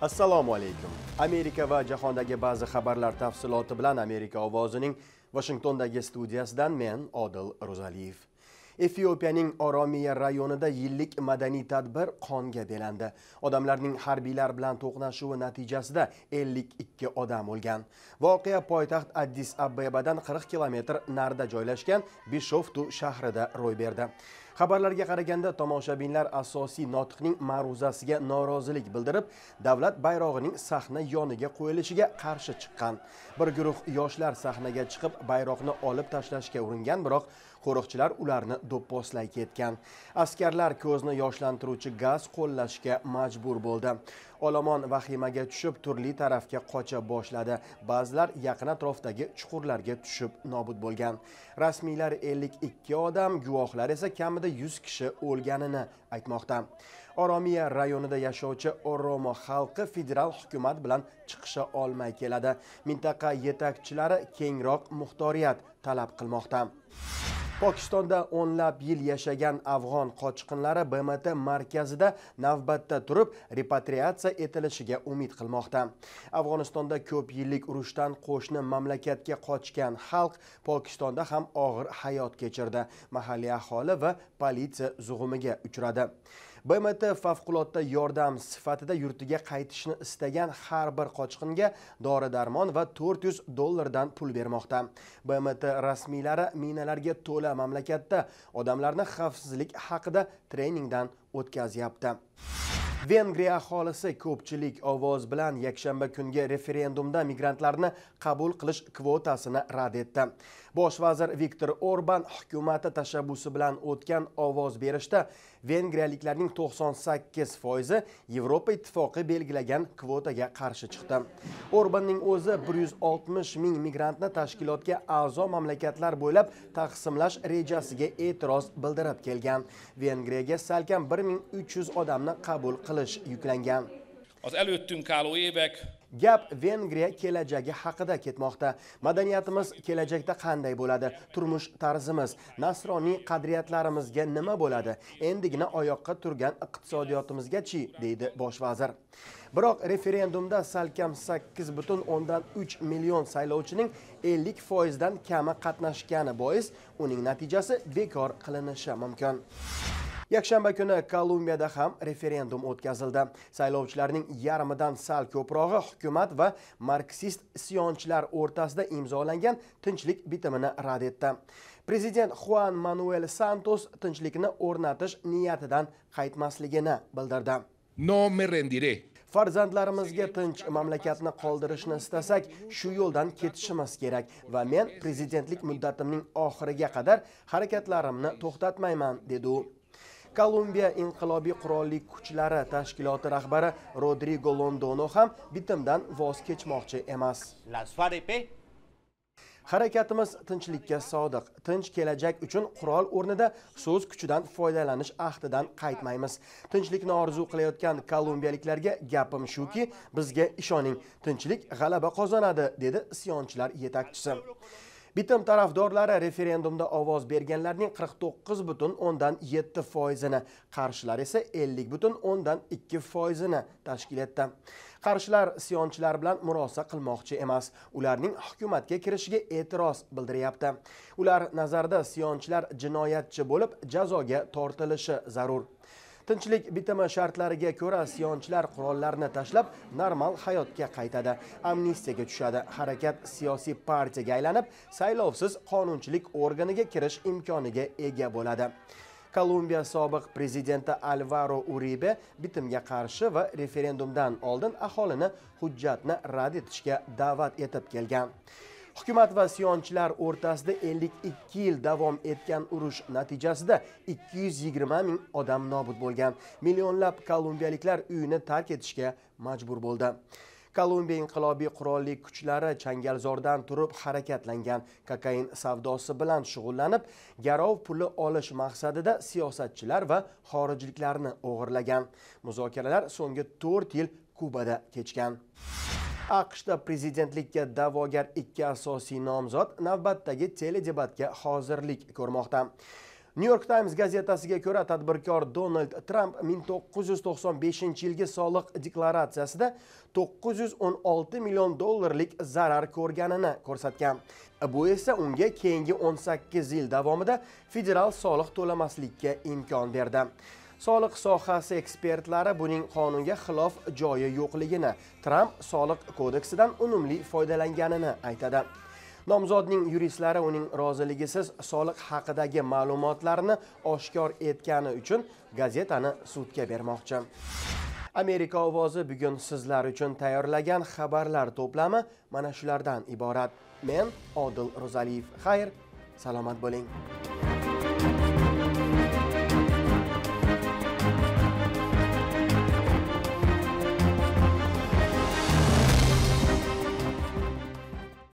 assalomu alaykum amerika va jahondagi ba'zi xabarlar tafsiloti bilan amerika ovozining vashingtondagi studiyasidan men odil ro'zaliyev efiopiyaning oromiya rayonida yillik madaniy tadbir qonga belandi odamlarning harbiylar bilan to'qnashuvi natijasida 52 odam o'lgan voqea poytaxt addis abebadan 40 kilometr narida joylashgan bishoftu shahrida ro'y berdi xabarlarga qaraganda tomoshabinlar asosiy notiqning ma'ruzasiga norozilik bildirib davlat bayrog'ining sahna yoniga qo'yilishiga qarshi chiqqan bir guruh yoshlar sahnaga chiqib bayroqni olib tashlashga uringan biroq qo'riqchilar ularni do'pposlay ketgan askarlar ko'zni yoshlantiruvchi gaz qo'llashga majbur bo'ldi olomon vahimaga tushib turli tarafga qocha boshladi ba'zilar yaqin atrofdagi chuqurlarga tushib nobud bo'lgan rasmiylar 52 odam guvohlar esa kamida natijasida 100 kishi o'lganini aytmoqda oromiya rayonida yashovchi oromo xalqi federal hukumat bilan chiqisha olmay keladi mintaqa yetakchilari kengroq muxtoriyat talab qilmoqda pokistonda o'nlab yil yashagan afg'on qochqinlari bmt markazida navbatda turib repatriatsiya etilishiga umid qilmoqda afg'onistonda ko'p yillik urushdan qo'shni mamlakatga qochgan xalq pokistonda ham og'ir hayot kechirdi mahalliy aholi va politsiya zug'umiga uchradi bmt favqulodda yordam sifatida yurtiga qaytishni istagan har bir qochqinga dori darmon va 400 dollardan pul bermoqda bmt rasmiylari minalarga to'la mamlakatda odamlarni xavfsizlik haqida treningdan o'tkazyapti vengriya aholisi ko'pchilik ovoz bilan yakshanba kungi referendumda migrantlarni qabul qilish kvotasini rad etdi bosh vazir viktor orban hukumati tashabbusi bilan o'tgan ovoz berishda vengriyaliklarning 98 foizi yevropa ittifoqi belgilagan kvotaga qarshi chiqdi orbanning o'zi 160 ming migrantni tashkilotga a'zo mamlakatlar bo'ylab taqsimlash rejasiga e'tiroz bildirib kelgan vengriyaga salkam 1300 odamni qabul qilish yuklangan Az előttünk álló évek gap vengriya kelajagi haqida ketmoqda madaniyatimiz kelajakda qanday bo'ladi turmush tarzimiz nasroniy qadriyatlarimizga nima bo'ladi endigina oyoqqa turgan iqtisodiyotimizgachi deydi bosh vazir biroq referendumda salkam 8.3 butun million saylovchining 50 foizdan kami qatnashgani bois uning natijasi bekor qilinishi mumkin yakshanba kuni kolumbiyada ham referendum o'tkazildi saylovchilarning yarmidan sal ko'prog'i hukumat va marksist isyonchilar o'rtasida imzolangan tinchlik bitimini rad etdi prezident xuan manuel santos tinchlikni o'rnatish niyatidan qaytmasligini bildirdi no me rendiré farzandlarimizga tinch mamlakatni qoldirishni istasak shu yo'ldan ketishimiz kerak va men prezidentlik muddatimning oxiriga qadar harakatlarimni to'xtatmayman dedi u Kolumbiya inqilobiy qurolli kuchlari tashkiloti rahbari Rodrigo Londono ham bitimdan voz kechmoqchi emas. Las FARC e Harakatimiz tinchlikka sodiq. Tinch kelajak uchun qurol o'rnida so'z kuchidan foydalanish ahdidan qaytmaymiz. Tinchlikni orzu qilayotgan kolumbiyaliklarga gapim shuki, bizga ishoning, tinchlik g'alaba qozonadi, dedi isyonchilar yetakchisi. bitim tarafdorlari referendumda ovoz berganlarning 49 butun o'ndan 7 foizini qarshilar esa 50 butun o'ndan 2 foizini tashkil etdi qarshilar isyonchilar bilan murosa qilmoqchi emas ularning hukumatga kirishiga e'tiroz bildiryapti ular nazarda isyonchilar jinoyatchi bo'lib jazoga tortilishi zarur tinchlik bitimi shartlariga ko'ra isyonchilar qurollarni tashlab normal hayotga qaytadi amnistiyaga tushadi harakat siyosiy partiyaga aylanib saylovsiz qonunchilik organiga kirish imkoniga ega bo'ladi kolumbiya sobiq prezidenti alvaro uribe bitimga qarshi va referendumdan oldin aholini hujjatni rad etishga da'vat etib kelgan hukumat va isyonchilar o'rtasida 52 yil davom etgan urush natijasida 220 ming odam nobud bo'lgan millionlab kolumbiyaliklar uyini tark etishga majbur bo'ldi kolumbiya inqilobiy qurolli kuchlari changalzordan turib harakatlangan kokain savdosi bilan shug'ullanib garov puli olish maqsadida siyosatchilar va xorijliklarni o'g'irlagan muzokaralar so'nggi 4 yil kubada kechgan aqshda prezidentlikka da'vogar ikki asosiy nomzod navbatdagi teledebatga hozirlik ko'rmoqda New York Times gazetasiga ko'ra tadbirkor Donald Tramp 1995-yilgi soliq deklaratsiyasida 916 million dollarlik zarar ko'rganini ko'rsatgan. Bu esa unga keyingi 18 yil davomida federal soliq to'lamaslikka imkon berdi. soliq sohasi ekspertlari buning qonunga xilof joyi yo'qligini tramp soliq kodeksidan unumli foydalanganini aytadi nomzodning yuristlari uning roziligisiz soliq haqidagi ma'lumotlarni oshkor etgani uchun gazetani sudga bermoqchi amerika ovozi bugun sizlar uchun tayyorlagan xabarlar to'plami mana shulardan iborat men odil ro'zaliyev xayr salomat bo'ling